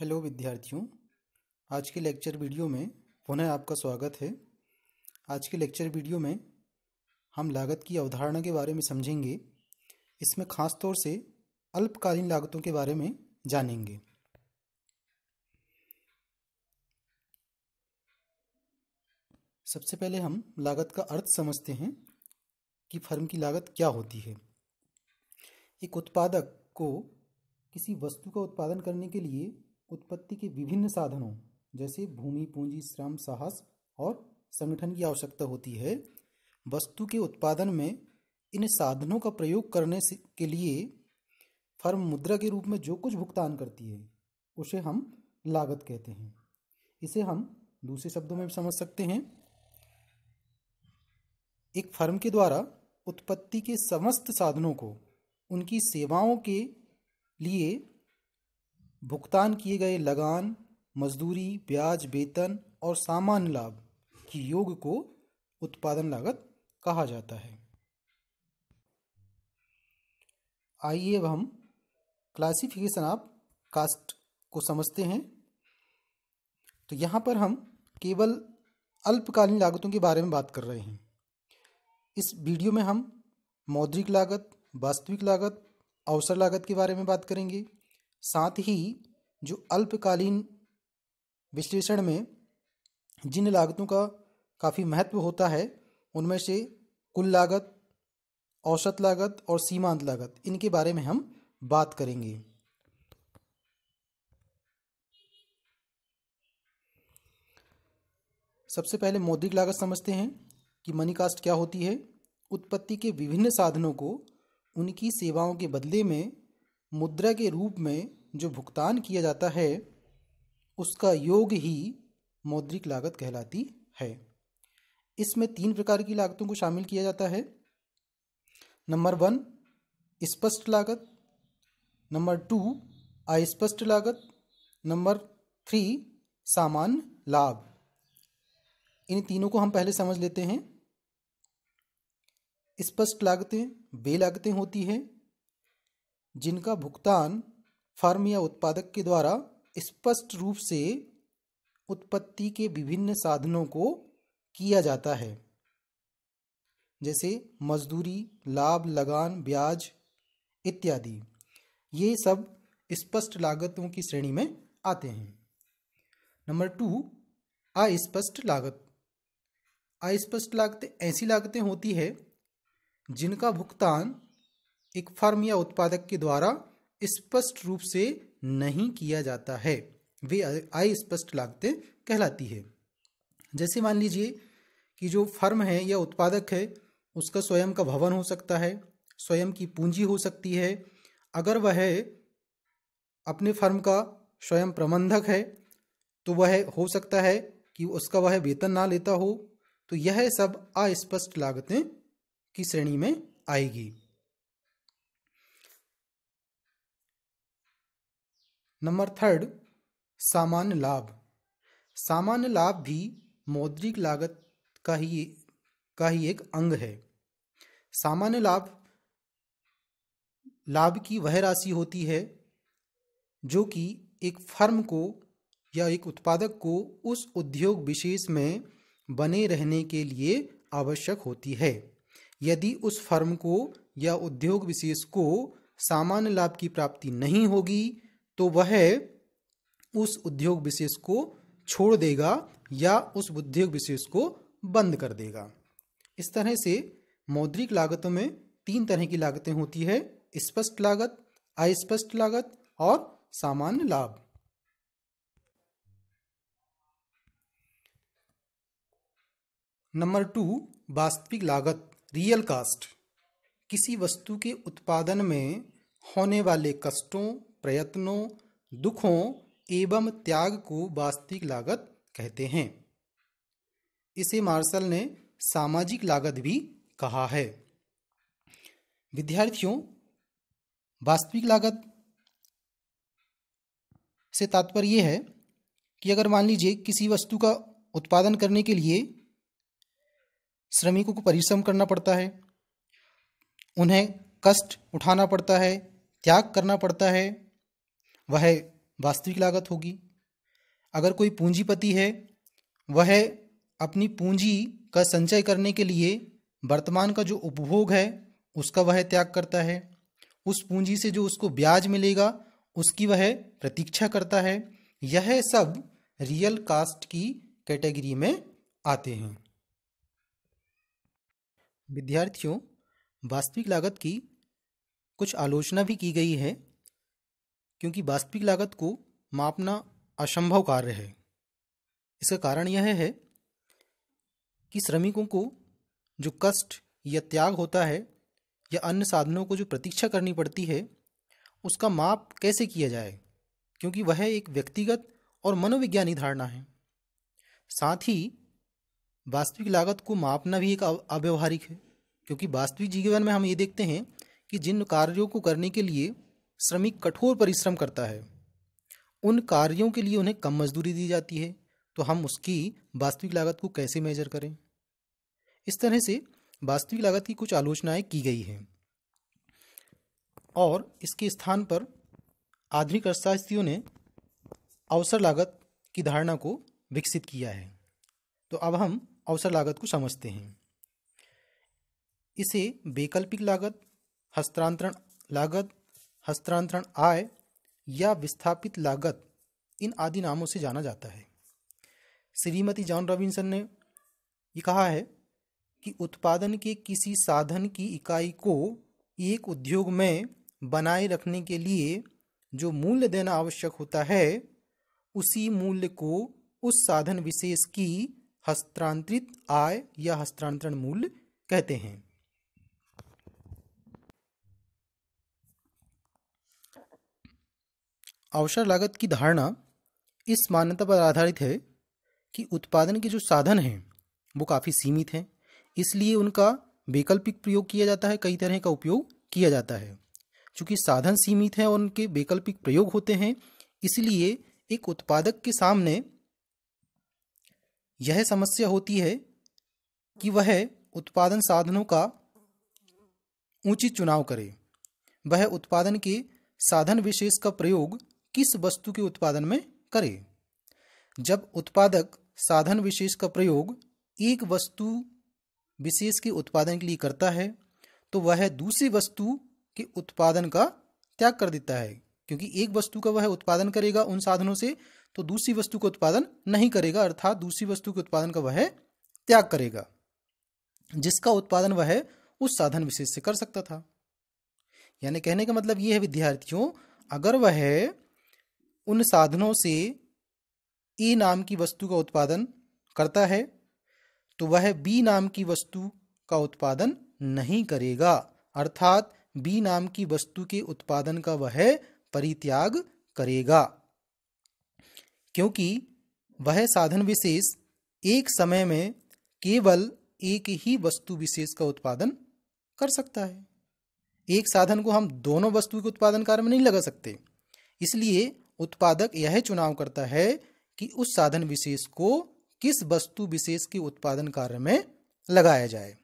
hello विद्यार्थियों आज के लेक्चर वीडियो में पुनः आपका स्वागत है आज के लेक्चर वीडियो में हम लागत की अवधारणा के बारे में समझेंगे इसमें खास तौर से अल्पकालीन लागतों के बारे में जानेंगे सबसे पहले हम लागत का अर्थ समझते हैं कि फर्म की लागत क्या होती है एक उत्पादक को किसी वस्तु का उत्पादन करने के लिए उत्पत्ति के विभिन्न साधनों जैसे भूमि पूंजी श्रम साहस और संगठन की आवश्यकता होती है वस्तु के उत्पादन में इन साधनों का प्रयोग करने के लिए फर्म मुद्रा के रूप में जो कुछ भुगतान करती है उसे हम लागत कहते हैं इसे हम दूसरे शब्दों में भी समझ सकते हैं एक फर्म के द्वारा उत्पत्ति के समस्त साधनों को उनकी सेवाओं के लिए भुगतान किए गए लगान मजदूरी ब्याज वेतन और सामान्य लाभ की योग को उत्पादन लागत कहा जाता है आइए अब हम क्लासिफिकेशन ऑफ कास्ट को समझते हैं तो यहाँ पर हम केवल अल्पकालीन लागतों के बारे में बात कर रहे हैं इस वीडियो में हम मौद्रिक लागत वास्तविक लागत अवसर लागत के बारे में बात करेंगे साथ ही जो अल्पकालीन विश्लेषण में जिन लागतों का काफ़ी महत्व होता है उनमें से कुल लागत औसत लागत और सीमांत लागत इनके बारे में हम बात करेंगे सबसे पहले मौद्रिक लागत समझते हैं कि मनी कास्ट क्या होती है उत्पत्ति के विभिन्न साधनों को उनकी सेवाओं के बदले में मुद्रा के रूप में जो भुगतान किया जाता है उसका योग ही मौद्रिक लागत कहलाती है इसमें तीन प्रकार की लागतों को शामिल किया जाता है नंबर वन स्पष्ट लागत नंबर टू अस्पष्ट लागत नंबर थ्री सामान्य लाभ इन तीनों को हम पहले समझ लेते हैं स्पष्ट लागतें वे लागतें होती हैं जिनका भुगतान फर्म या उत्पादक के द्वारा स्पष्ट रूप से उत्पत्ति के विभिन्न साधनों को किया जाता है जैसे मजदूरी लाभ लगान ब्याज इत्यादि ये सब स्पष्ट लागतों की श्रेणी में आते हैं नंबर टू अस्पष्ट लागत अस्पष्ट लागतें ऐसी लागतें होती है जिनका भुगतान एक फर्म या उत्पादक के द्वारा स्पष्ट रूप से नहीं किया जाता है वे अस्पष्ट लागतें कहलाती है जैसे मान लीजिए कि जो फर्म है या उत्पादक है उसका स्वयं का भवन हो सकता है स्वयं की पूंजी हो सकती है अगर वह अपने फर्म का स्वयं प्रबंधक है तो वह हो सकता है कि उसका वह वेतन ना लेता हो तो यह सब अस्पष्ट लागतें की श्रेणी में आएगी नंबर थर्ड सामान्य लाभ सामान्य लाभ भी मौद्रिक लागत का ही का ही एक अंग है सामान्य लाभ लाभ की वह राशि होती है जो कि एक फर्म को या एक उत्पादक को उस उद्योग विशेष में बने रहने के लिए आवश्यक होती है यदि उस फर्म को या उद्योग विशेष को सामान्य लाभ की प्राप्ति नहीं होगी तो वह उस उद्योग विशेष को छोड़ देगा या उस उद्योग विशेष को बंद कर देगा इस तरह से मौद्रिक लागतों में तीन तरह की लागतें होती है स्पष्ट लागत अस्पष्ट लागत और सामान्य लाभ नंबर टू वास्तविक लागत रियल कास्ट किसी वस्तु के उत्पादन में होने वाले कष्टों प्रयत्नों दुखों एवं त्याग को वास्तविक लागत कहते हैं इसे मार्शल ने सामाजिक लागत भी कहा है विद्यार्थियों वास्तविक लागत से तात्पर्य यह है कि अगर मान लीजिए किसी वस्तु का उत्पादन करने के लिए श्रमिकों को परिश्रम करना पड़ता है उन्हें कष्ट उठाना पड़ता है त्याग करना पड़ता है वह वास्तविक लागत होगी अगर कोई पूंजीपति है वह अपनी पूंजी का संचय करने के लिए वर्तमान का जो उपभोग है उसका वह त्याग करता है उस पूंजी से जो उसको ब्याज मिलेगा उसकी वह प्रतीक्षा करता है यह सब रियल कास्ट की कैटेगरी में आते हैं विद्यार्थियों वास्तविक लागत की कुछ आलोचना भी की गई है क्योंकि वास्तविक लागत को मापना असंभव कार्य है इसका कारण यह है कि श्रमिकों को जो कष्ट या त्याग होता है या अन्य साधनों को जो प्रतीक्षा करनी पड़ती है उसका माप कैसे किया जाए क्योंकि वह एक व्यक्तिगत और मनोविज्ञानी धारणा है साथ ही वास्तविक लागत को मापना भी एक अव्यवहारिक है क्योंकि वास्तविक जीवन में हम ये देखते हैं कि जिन कार्यों को करने के लिए श्रमिक कठोर परिश्रम करता है उन कार्यों के लिए उन्हें कम मजदूरी दी जाती है तो हम उसकी वास्तविक लागत को कैसे मेजर करें इस तरह से वास्तविक लागत की कुछ आलोचनाएं की गई हैं और इसके स्थान पर आधुनिक अर्थशास्त्रियों ने अवसर लागत की धारणा को विकसित किया है तो अब हम अवसर लागत को समझते हैं इसे वैकल्पिक लागत हस्तांतरण लागत हस्तांतरण आय या विस्थापित लागत इन आदि नामों से जाना जाता है श्रीमती जॉन रॉबिन्सन ने ये कहा है कि उत्पादन के किसी साधन की इकाई को एक उद्योग में बनाए रखने के लिए जो मूल्य देना आवश्यक होता है उसी मूल्य को उस साधन विशेष की हस्तांतरित आय या हस्तांतरण मूल्य कहते हैं अवसर लागत की धारणा इस मान्यता पर आधारित है कि उत्पादन के जो साधन हैं वो काफ़ी सीमित हैं इसलिए उनका वैकल्पिक प्रयोग किया जाता है कई तरह का उपयोग किया जाता है चूँकि साधन सीमित हैं और उनके वैकल्पिक प्रयोग होते हैं इसलिए एक उत्पादक के सामने यह समस्या होती है कि वह उत्पादन साधनों का उचित चुनाव करे वह उत्पादन के साधन विशेष का प्रयोग किस वस्तु के उत्पादन में करे जब उत्पादक साधन विशेष का प्रयोग एक वस्तु विशेष के उत्पादन के लिए करता है तो वह दूसरी वस्तु के उत्पादन का त्याग कर देता है क्योंकि एक वस्तु का वह उत्पादन करेगा उन साधनों से तो दूसरी वस्तु का उत्पादन नहीं करेगा अर्थात दूसरी वस्तु के उत्पादन का वह त्याग करेगा जिसका उत्पादन वह उस साधन विशेष से कर सकता था यानी कहने का मतलब यह है विद्यार्थियों अगर वह उन साधनों से ए नाम की वस्तु का उत्पादन करता है तो वह बी नाम की वस्तु का उत्पादन नहीं करेगा अर्थात बी नाम की वस्तु के उत्पादन का वह परित्याग करेगा क्योंकि वह साधन विशेष एक समय में केवल एक ही वस्तु विशेष का उत्पादन कर सकता है एक साधन को हम दोनों वस्तु के उत्पादन कार्य में नहीं लगा सकते इसलिए उत्पादक यह चुनाव करता है कि उस साधन विशेष को किस वस्तु विशेष के उत्पादन कार्य में लगाया जाए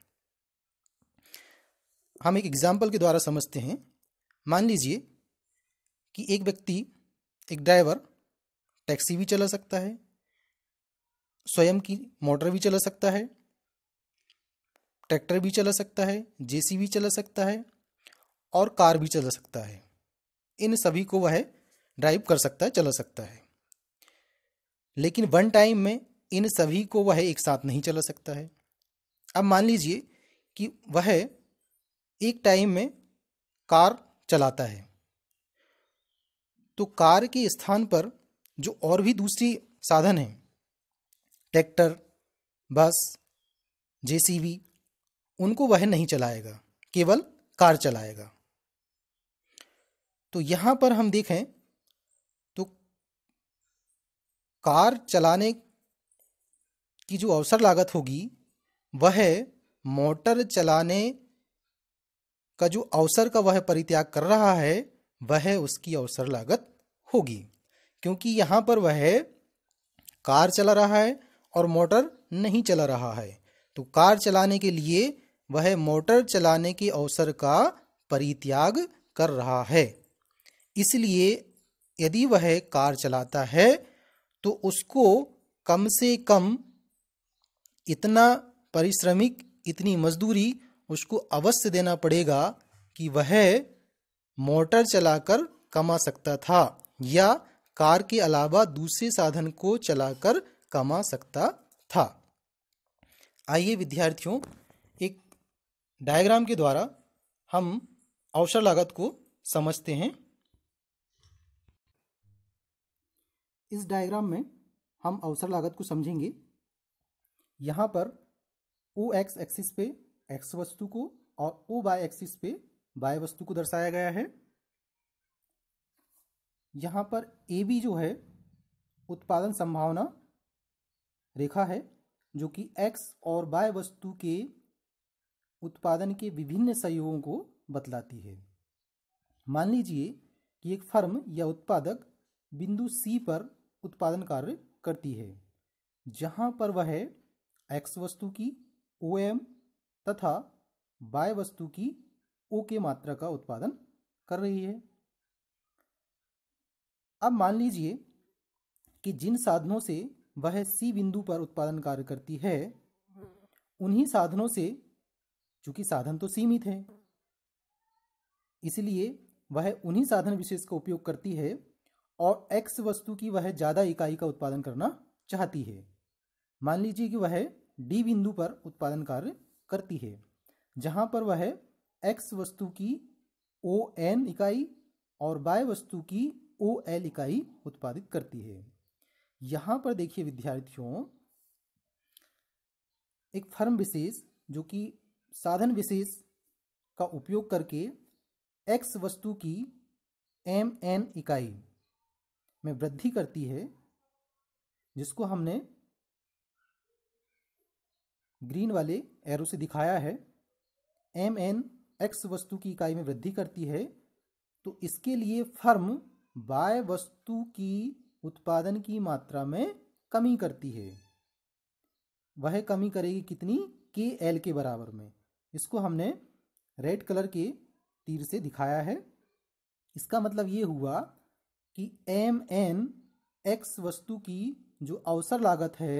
हम एक एग्जाम्पल के द्वारा समझते हैं मान लीजिए कि एक व्यक्ति एक ड्राइवर टैक्सी भी चला सकता है स्वयं की मोटर भी चला सकता है ट्रैक्टर भी चला सकता है जेसीबी चला सकता है और कार भी चला सकता है इन सभी को वह ड्राइव कर सकता है चला सकता है लेकिन वन टाइम में इन सभी को वह एक साथ नहीं चला सकता है अब मान लीजिए कि वह एक टाइम में कार चलाता है तो कार के स्थान पर जो और भी दूसरी साधन हैं ट्रैक्टर बस जेसीबी उनको वह नहीं चलाएगा केवल कार चलाएगा तो यहाँ पर हम देखें कार चलाने की जो अवसर लागत होगी वह मोटर चलाने का जो अवसर का वह परित्याग कर रहा है वह उसकी अवसर लागत होगी क्योंकि यहाँ पर वह कार चला रहा है और मोटर नहीं चला रहा है तो कार चलाने के लिए वह मोटर चलाने के अवसर का परित्याग कर रहा है इसलिए यदि वह कार चलाता है तो उसको कम से कम इतना परिश्रमिक इतनी मजदूरी उसको अवश्य देना पड़ेगा कि वह मोटर चलाकर कमा सकता था या कार के अलावा दूसरे साधन को चलाकर कमा सकता था आइए विद्यार्थियों एक डायग्राम के द्वारा हम अवसर लागत को समझते हैं इस डायग्राम में हम अवसर लागत को समझेंगे यहाँ पर ओ एक्स एक्सिस पे एक्स वस्तु को और ओ बाय एक्सिस पे बाय वस्तु को दर्शाया गया है यहाँ पर ए बी जो है उत्पादन संभावना रेखा है जो कि एक्स और बाय वस्तु के उत्पादन के विभिन्न सहयोगों को बतलाती है मान लीजिए कि एक फर्म या उत्पादक बिंदु सी पर उत्पादन कार्य करती है जहाँ पर वह एक्स वस्तु की ओ एम तथा बाय वस्तु की ओ के मात्रा का उत्पादन कर रही है अब मान लीजिए कि जिन साधनों से वह सी बिंदु पर उत्पादन कार्य करती है उन्हीं साधनों से चूंकि साधन तो सीमित हैं इसलिए वह उन्हीं साधन विशेष का उपयोग करती है और एक्स वस्तु की वह ज़्यादा इकाई का उत्पादन करना चाहती है मान लीजिए कि वह डी बिंदु पर उत्पादन कार्य करती है जहाँ पर वह एक्स वस्तु की ओ एन इकाई और बाय वस्तु की ओ एल इकाई उत्पादित करती है यहाँ पर देखिए विद्यार्थियों एक फर्म विशेष जो कि साधन विशेष का उपयोग करके एक्स वस्तु की एम एन इकाई में वृद्धि करती है जिसको हमने ग्रीन वाले एरो से दिखाया है एम एन एक्स वस्तु की इकाई में वृद्धि करती है तो इसके लिए फर्म बाय वस्तु की उत्पादन की मात्रा में कमी करती है वह कमी करेगी कितनी के एल के बराबर में इसको हमने रेड कलर के तीर से दिखाया है इसका मतलब ये हुआ कि एम एन एक्स वस्तु की जो अवसर लागत है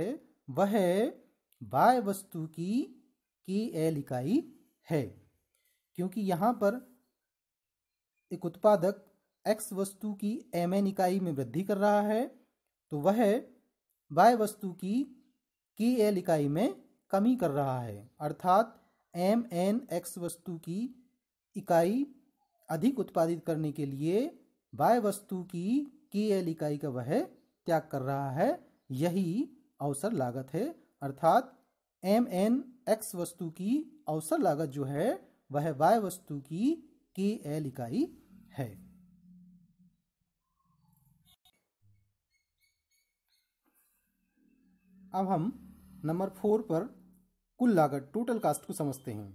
वह बाय वाय वस्तु की के एल इकाई है क्योंकि यहाँ पर एक उत्पादक एक्स वस्तु की एम एन इकाई में वृद्धि कर रहा है तो वह वाय वस्तु की के एल इकाई में कमी कर रहा है अर्थात एम एन एक्स वस्तु की इकाई अधिक उत्पादित करने के लिए बाय वस्तु की के एल इकाई का वह त्याग कर रहा है यही अवसर लागत है अर्थात एम एन एक्स वस्तु की अवसर लागत जो है वह वाय वस्तु की के एल इकाई है अब हम नंबर फोर पर कुल लागत टोटल कास्ट को समझते हैं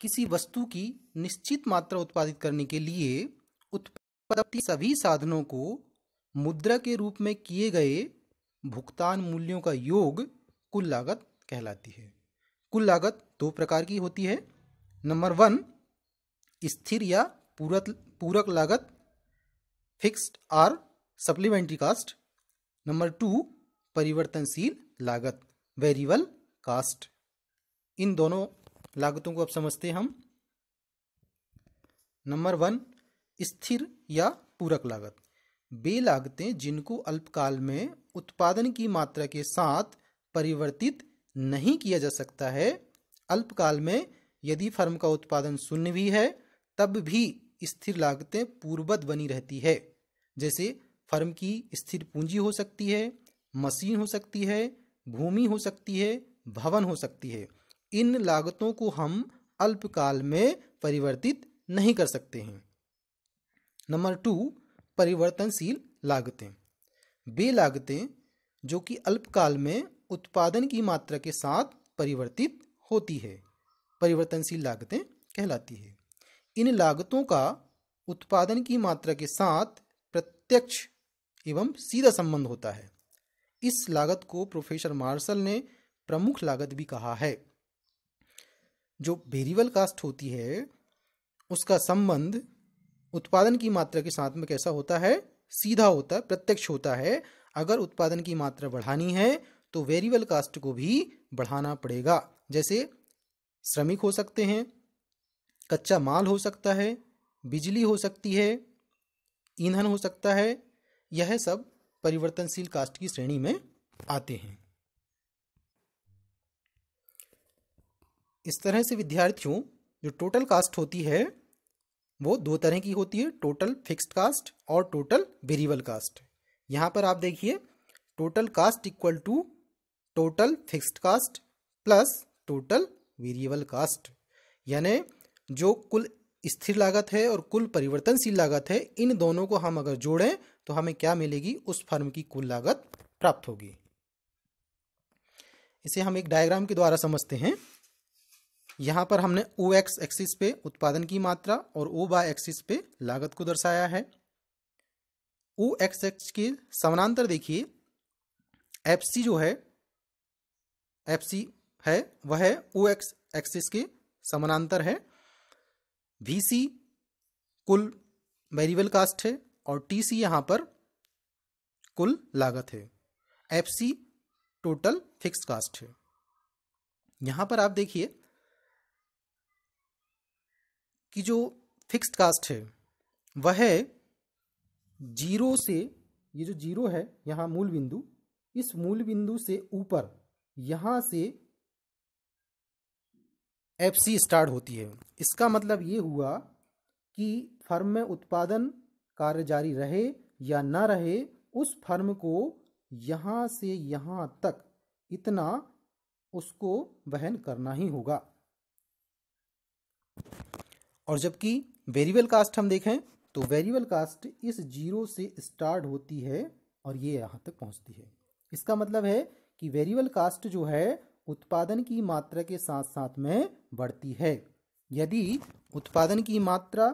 किसी वस्तु की निश्चित मात्रा उत्पादित करने के लिए उत्पाद पर सभी साधनों को मुद्रा के रूप में किए गए भुगतान मूल्यों का योग कुल लागत कहलाती है कुल लागत दो प्रकार की होती है नंबर वन स्थिर या पूरक पूरक लागत fixed or supplementary cost number two परिवर्तनशील लागत वेरिएबल कास्ट इन दोनों लागतों को अब समझते हम नंबर वन स्थिर या पूरक लागत वे लागतें जिनको अल्पकाल में उत्पादन की मात्रा के साथ परिवर्तित नहीं किया जा सकता है अल्पकाल में यदि फर्म का उत्पादन शून्य भी है तब भी स्थिर लागतें पूर्वत बनी रहती है जैसे फर्म की स्थिर पूंजी हो सकती है मशीन हो सकती है भूमि हो सकती है भवन हो सकती है इन लागतों को हम अल्पकाल में परिवर्तित नहीं कर सकते हैं नंबर टू परिवर्तनशील लागतें वे लागतें जो कि अल्पकाल में उत्पादन की मात्रा के साथ परिवर्तित होती है परिवर्तनशील लागतें कहलाती है इन लागतों का उत्पादन की मात्रा के साथ प्रत्यक्ष एवं सीधा संबंध होता है इस लागत को प्रोफेसर मार्शल ने प्रमुख लागत भी कहा है जो वेरिएबल कास्ट होती है उसका संबंध उत्पादन की मात्रा के साथ में कैसा होता है सीधा होता है प्रत्यक्ष होता है अगर उत्पादन की मात्रा बढ़ानी है तो वेरिएबल कास्ट को भी बढ़ाना पड़ेगा जैसे श्रमिक हो सकते हैं कच्चा माल हो सकता है बिजली हो सकती है ईंधन हो सकता है यह सब परिवर्तनशील कास्ट की श्रेणी में आते हैं इस तरह से विद्यार्थियों जो टोटल कास्ट होती है वो दो तरह की होती है टोटल फिक्स्ड कास्ट और टोटल वेरिएबल कास्ट यहाँ पर आप देखिए total cost equal to total fixed cost plus total variable cost यानी जो कुल स्थिर लागत है और कुल परिवर्तनशील लागत है इन दोनों को हम अगर जोड़ें तो हमें क्या मिलेगी उस फर्म की कुल लागत प्राप्त होगी इसे हम एक डायग्राम के द्वारा समझते हैं यहाँ पर हमने ओ एक्स एक्सिस पे उत्पादन की मात्रा और ओ बाय एक्सिस पे लागत को दर्शाया है ओ एक्स एक्स के समानांतर देखिए एफ सी जो है एफ सी है वह है ओ एक्स एक्सिस के समानांतर है वी सी कुल वेरिएबल कास्ट है और टी सी यहाँ पर कुल लागत है F C total fix cost है यहाँ पर आप देखिए की जो फिक्स्ड कास्ट है वह है जीरो से ये जो जीरो है यहाँ मूल बिंदु इस मूल बिंदु से ऊपर यहाँ से एफ सी स्टार्ट होती है इसका मतलब ये हुआ कि फर्म में उत्पादन कार्य जारी रहे या ना रहे उस फर्म को यहाँ से यहाँ तक इतना उसको वहन करना ही होगा और जबकि वेरिएबल कास्ट हम देखें तो वेरिएबल कास्ट इस जीरो से स्टार्ट होती है और ये यहाँ तक पहुँचती है इसका मतलब है कि वेरिएबल कास्ट जो है उत्पादन की मात्रा के साथ साथ में बढ़ती है यदि उत्पादन की मात्रा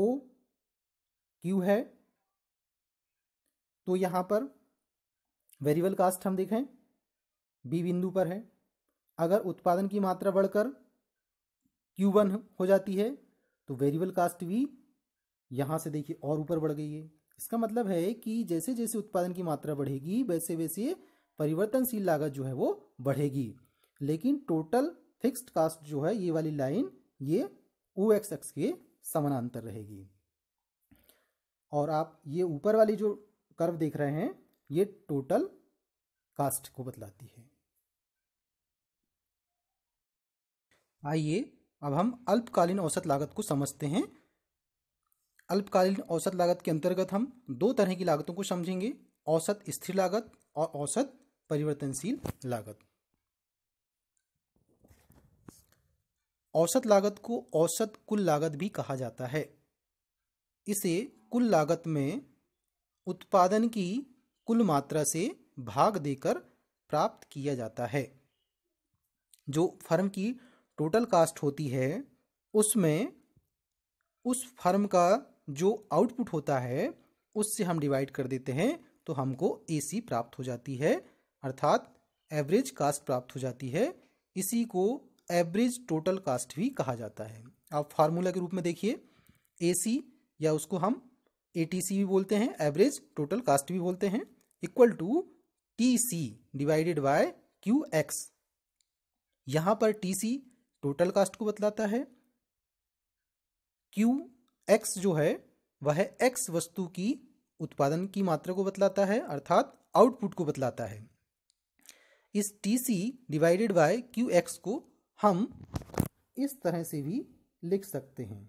ओ क्यू है तो यहाँ पर वेरिएबल कास्ट हम देखें बी बिंदु पर है अगर उत्पादन की मात्रा बढ़कर क्यू वन हो जाती है तो वेरिएबल कास्ट भी यहाँ से देखिए और ऊपर बढ़ गई है इसका मतलब है कि जैसे जैसे उत्पादन की मात्रा बढ़ेगी वैसे वैसे परिवर्तनशील लागत जो है वो बढ़ेगी लेकिन टोटल फिक्स्ड कास्ट जो है ये वाली लाइन ये ओ एक्स एक्स के समानांतर रहेगी और आप ये ऊपर वाली जो कर्व देख रहे हैं ये टोटल कास्ट को बतलाती है आइए अब हम अल्पकालीन औसत लागत को समझते हैं अल्पकालीन औसत लागत के अंतर्गत हम दो तरह की लागतों को समझेंगे औसत स्थिर लागत और औसत परिवर्तनशील लागत औसत लागत को औसत कुल लागत भी कहा जाता है इसे कुल लागत में उत्पादन की कुल मात्रा से भाग देकर प्राप्त किया जाता है जो फर्म की टोटल कास्ट होती है उसमें उस फर्म का जो आउटपुट होता है उससे हम डिवाइड कर देते हैं तो हमको ए सी प्राप्त हो जाती है अर्थात एवरेज कास्ट प्राप्त हो जाती है इसी को एवरेज टोटल कास्ट भी कहा जाता है आप फार्मूला के रूप में देखिए ए सी या उसको हम ए टी सी भी बोलते हैं एवरेज टोटल कास्ट भी बोलते हैं equal to T C divided by Q X यहाँ पर टी सी टोटल कास्ट को बतलाता है क्यू एक्स जो है वह एक्स वस्तु की उत्पादन की मात्रा को बतलाता है अर्थात आउटपुट को बतलाता है इस T C divided by Q X को हम इस तरह से भी लिख सकते हैं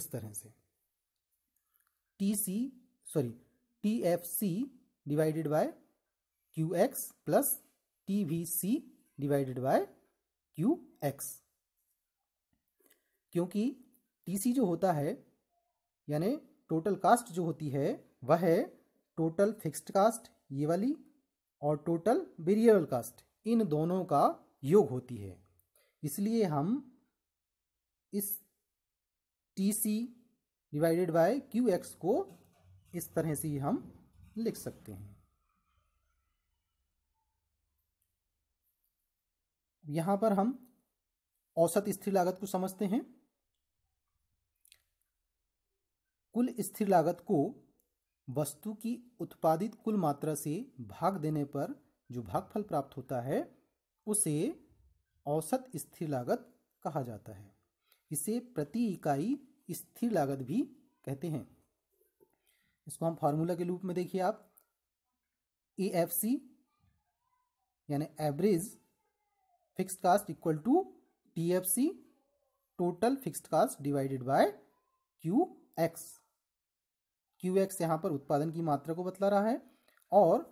इस तरह से T C sorry T F C divided by Q X plus T V C divided by Q X क्योंकि टीसी जो होता है यानी टोटल कास्ट जो होती है वह है टोटल फिक्स्ड कास्ट ये वाली और टोटल वेरिएबल कास्ट इन दोनों का योग होती है इसलिए हम इस T C divided by Q X को इस तरह से ही हम लिख सकते हैं यहां पर हम औसत स्थिर लागत को समझते हैं कुल स्थिर लागत को वस्तु की उत्पादित कुल मात्रा से भाग देने पर जो भागफल प्राप्त होता है उसे औसत स्थिर लागत कहा जाता है इसे प्रति इकाई स्थिर लागत भी कहते हैं इसको हम फार्मूला के रूप में देखिए आप ए एफ सी यानी average T F C total fix cost divided by Q X Q X यहाँ पर उत्पादन की मात्रा को बतला रहा है और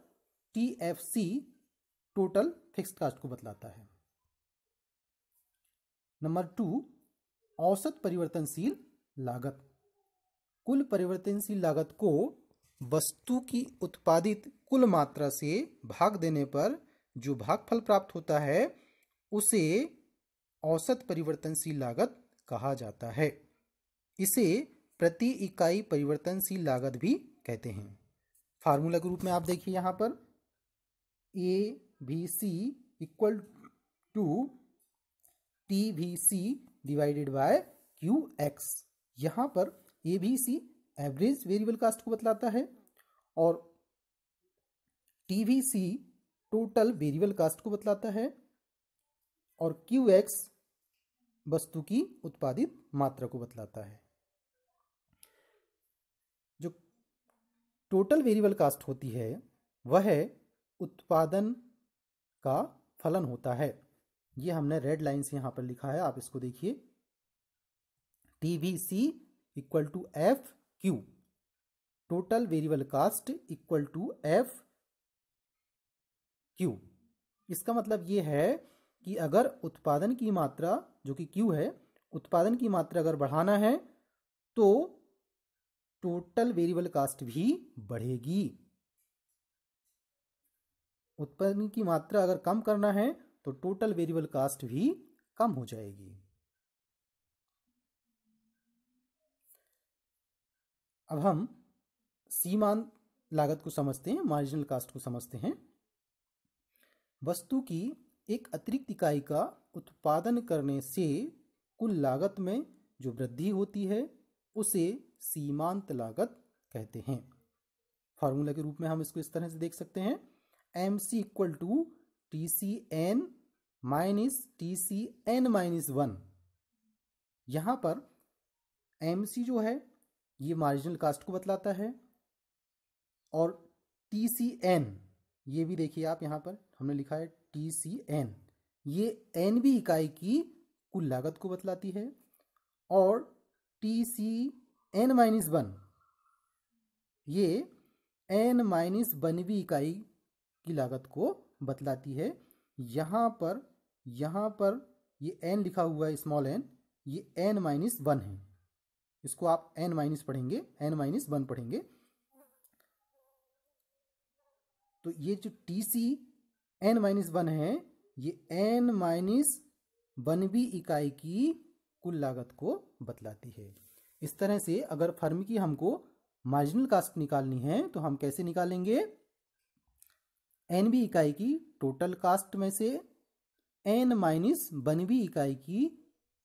TFC टोटल फिक्स्ड कास्ट को बतलाता है नंबर टू औसत परिवर्तनशील लागत कुल परिवर्तनशील लागत को वस्तु की उत्पादित कुल मात्रा से भाग देने पर जो भागफल प्राप्त होता है उसे औसत परिवर्तनशील लागत कहा जाता है इसे प्रति इकाई परिवर्तनशील लागत भी कहते हैं फार्मूला के रूप में आप देखिए यहां पर A B C equal to T V C divided by Q X यहां पर A B C average variable cost को बतलाता है और T V C total variable cost को बतलाता है और क्यू एक्स वस्तु की उत्पादित मात्रा को बतलाता है जो टोटल वेरिएबल कास्ट होती है वह उत्पादन का फलन होता है ये हमने रेड लाइन से यहाँ पर लिखा है आप इसको देखिए T V C equal to F Q total variable cost equal to F Q इसका मतलब ये है कि अगर उत्पादन की मात्रा जो कि क्यू है उत्पादन की मात्रा अगर बढ़ाना है तो टोटल वेरिएबल कास्ट भी बढ़ेगी उत्पादन की मात्रा अगर कम करना है तो टोटल वेरिएबल कास्ट भी कम हो जाएगी अब हम सीमान लागत को समझते हैं मार्जिनल कास्ट को समझते हैं वस्तु की एक अतिरिक्त इकाई का उत्पादन करने से कुल लागत में जो वृद्धि होती है उसे सीमांत लागत कहते हैं फार्मूला के रूप में हम इसको इस तरह से देख सकते हैं M C equal to T C N minus T C N minus one यहाँ पर एम सी जो है ये मार्जिनल कास्ट को बतलाता है और टी सी एन ये भी देखिए आप यहाँ पर हमने लिखा है टी सी एन ये एन भी इकाई की कुल लागत को बतलाती है और T C N minus one ये एन माइनस बनवी इकाई की लागत को बतलाती है यहाँ पर यहाँ पर ये एन लिखा हुआ है स्मॉल एन ये एन माइनस वन है इसको आप एन माइनस पढ़ेंगे एन माइनस वन पढ़ेंगे तो ये जो T C N minus one है ये एन माइनस वनवी इकाई की कुल लागत को बतलाती है इस तरह से अगर फर्म की हमको मार्जिनल कास्ट निकालनी है तो हम कैसे निकालेंगे एन बी इकाई की टोटल कास्ट में से एन माइनस बनवी इकाई की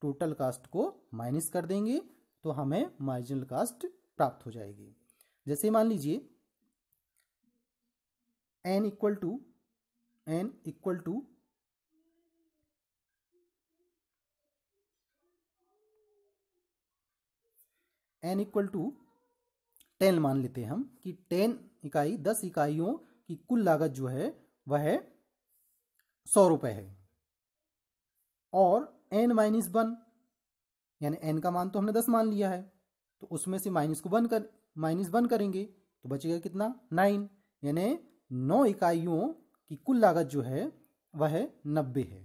टोटल कास्ट को माइनस कर देंगे तो हमें मार्जिनल कास्ट प्राप्त हो जाएगी जैसे मान लीजिए N equal to N equal to N equal to ten मान लेते हैं हम कि टेन इकाई दस इकाइयों की कुल लागत जो है वह सौ रुपये है और एन माइनस वन यानी एन का मान तो हमने दस मान लिया है तो उसमें से माइनस को वन कर माइनस वन करेंगे तो बचेगा कितना नाइन यानी नौ इकाइयों कि कुल लागत जो है वह नब्बे है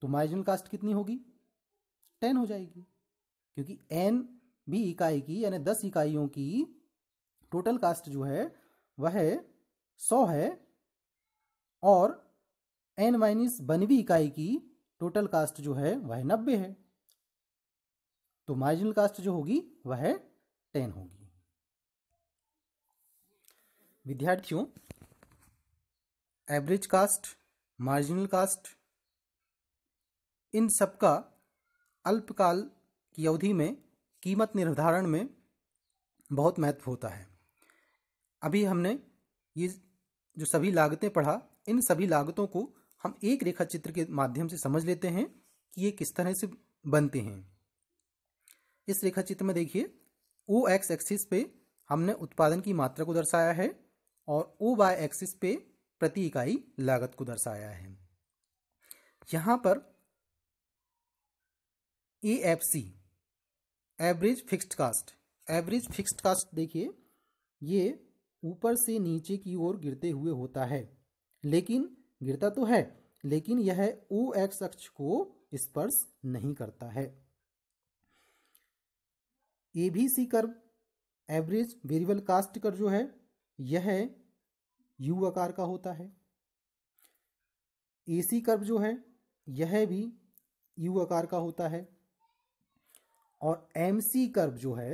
तो मार्जिनल कास्ट कितनी होगी टेन हो जाएगी क्योंकि एन भी इकाई की यानी दस इकाइयों की टोटल कास्ट जो है वह सौ है और एन माइनस बनवी इकाई की टोटल कास्ट जो है वह नब्बे है तो मार्जिनल कास्ट जो होगी वह टेन होगी विद्यार्थियों एवरेज कास्ट मार्जिनल कास्ट इन सबका अल्पकाल की अवधि में कीमत निर्धारण में बहुत महत्व होता है अभी हमने ये जो सभी लागतें पढ़ा इन सभी लागतों को हम एक रेखा चित्र के माध्यम से समझ लेते हैं कि ये किस तरह से बनते हैं इस रेखा चित्र में देखिए ओ एक्स एक्सिस पे हमने उत्पादन की मात्रा को दर्शाया है और ओ वाई एक्सिस पे प्रति इकाई लागत को दर्शाया है यहां पर A F C average fixed cost average fixed cost देखिए ये ऊपर से नीचे की ओर गिरते हुए होता है लेकिन गिरता तो है लेकिन यह ओ एक्स अक्ष को स्पर्श नहीं करता है A B C curve average variable cost कर जो है यह यू आकार का होता है एसी कर्व जो है यह भी यू आकार का होता है और एम सी कर्व जो है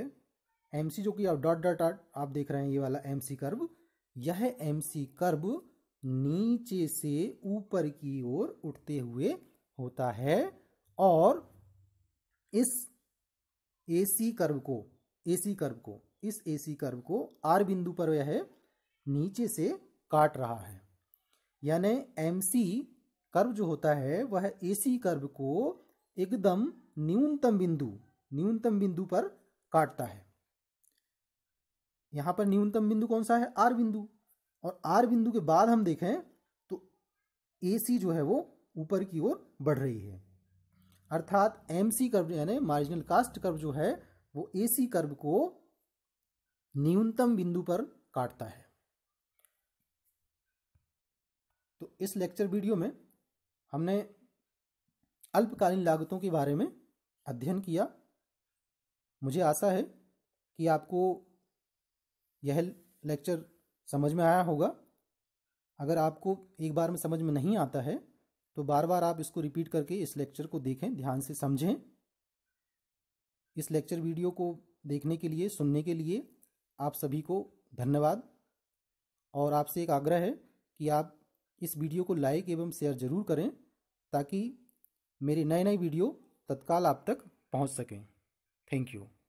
एम सी जो कि आप डॉट डॉट डॉट आप देख रहे हैं ये वाला एम सी कर्व यह एम सी कर्व नीचे से ऊपर की ओर उठते हुए होता है और इस ए सी कर्व को ए सी कर्व को इस ए सी कर्व को आर बिंदु पर यह नीचे से काट रहा है यानी एम सी कर्व जो होता है वह ए सी कर्व को एकदम न्यूनतम बिंदु न्यूनतम बिंदु पर काटता है यहां पर न्यूनतम बिंदु कौन सा है आर बिंदु और आर बिंदु के बाद हम देखें तो ए सी जो है वो ऊपर की ओर बढ़ रही है अर्थात एम सी कर्व यानी मार्जिनल कास्ट कर्व जो है वो ए सी कर्व को न्यूनतम बिंदु पर काटता है तो इस लेक्चर वीडियो में हमने अल्पकालीन लागतों के बारे में अध्ययन किया मुझे आशा है कि आपको यह लेक्चर समझ में आया होगा अगर आपको एक बार में समझ में नहीं आता है तो बार बार आप इसको रिपीट करके इस लेक्चर को देखें ध्यान से समझें इस लेक्चर वीडियो को देखने के लिए सुनने के लिए आप सभी को धन्यवाद और आपसे एक आग्रह है कि आप इस वीडियो को लाइक एवं शेयर जरूर करें ताकि मेरे नए नए वीडियो तत्काल आप तक पहुंच सकें थैंक यू